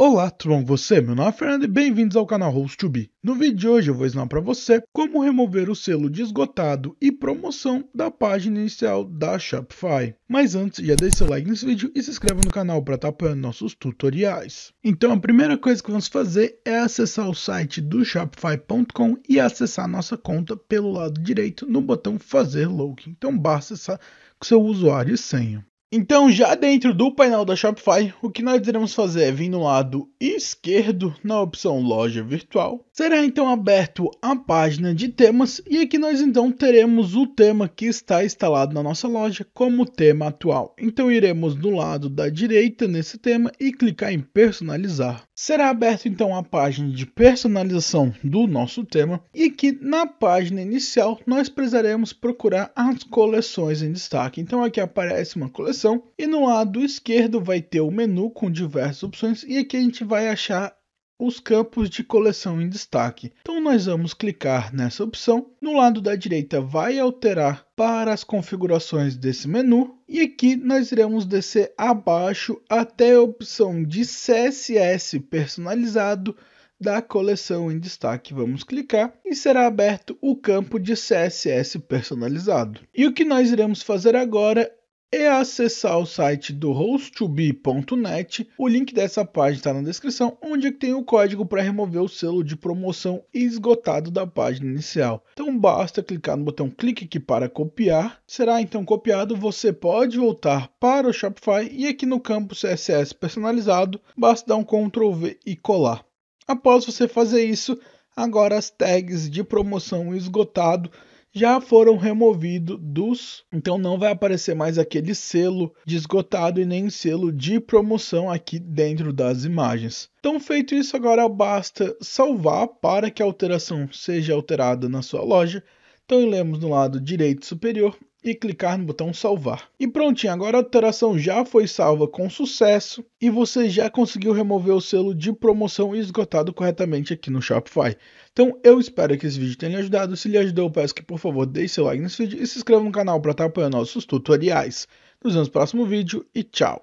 Olá, tudo bom com você? Meu nome é Fernando e bem-vindos ao canal Host2B. No vídeo de hoje eu vou ensinar para você como remover o selo de esgotado e promoção da página inicial da Shopify. Mas antes, já deixe seu like nesse vídeo e se inscreva no canal para estar tá apoiando nossos tutoriais. Então a primeira coisa que vamos fazer é acessar o site do Shopify.com e acessar nossa conta pelo lado direito no botão fazer login. Então basta acessar com seu usuário e senha. Então, já dentro do painel da Shopify, o que nós iremos fazer é vir no lado esquerdo, na opção Loja Virtual. Será então aberto a página de temas e aqui nós então teremos o tema que está instalado na nossa loja como tema atual. Então iremos do lado da direita nesse tema e clicar em personalizar. Será aberto então a página de personalização do nosso tema e aqui na página inicial nós precisaremos procurar as coleções em destaque. Então aqui aparece uma coleção seleção e no lado esquerdo vai ter o menu com diversas opções e aqui a gente vai achar os campos de coleção em destaque. Então nós vamos clicar nessa opção. No lado da direita vai alterar para as configurações desse menu e aqui nós iremos descer abaixo até a opção de CSS personalizado da coleção em destaque. Vamos clicar e será aberto o campo de CSS personalizado. E o que nós iremos fazer agora e é acessar o site do host2b.net. O link dessa página está na descrição, onde é tem o código para remover o selo de promoção esgotado da página inicial. Então basta clicar no botão clique aqui para copiar. Será então copiado, você pode voltar para o Shopify e aqui no campo CSS personalizado, basta dar um Ctrl V e colar. Após você fazer isso, agora as tags de promoção esgotado já foram removidos dos. Então não vai aparecer mais aquele selo de esgotado e nem selo de promoção aqui dentro das imagens. Então, feito isso, agora basta salvar para que a alteração seja alterada na sua loja. Então, iremos no lado direito superior e clicar no botão salvar. E prontinho, agora a alteração já foi salva com sucesso e você já conseguiu remover o selo de promoção esgotado corretamente aqui no Shopify. Então eu espero que esse vídeo tenha ajudado, se lhe ajudou peço que por favor deixe seu like nesse vídeo e se inscreva no canal para estar apoiando nossos tutoriais. Nos vemos no próximo vídeo e tchau!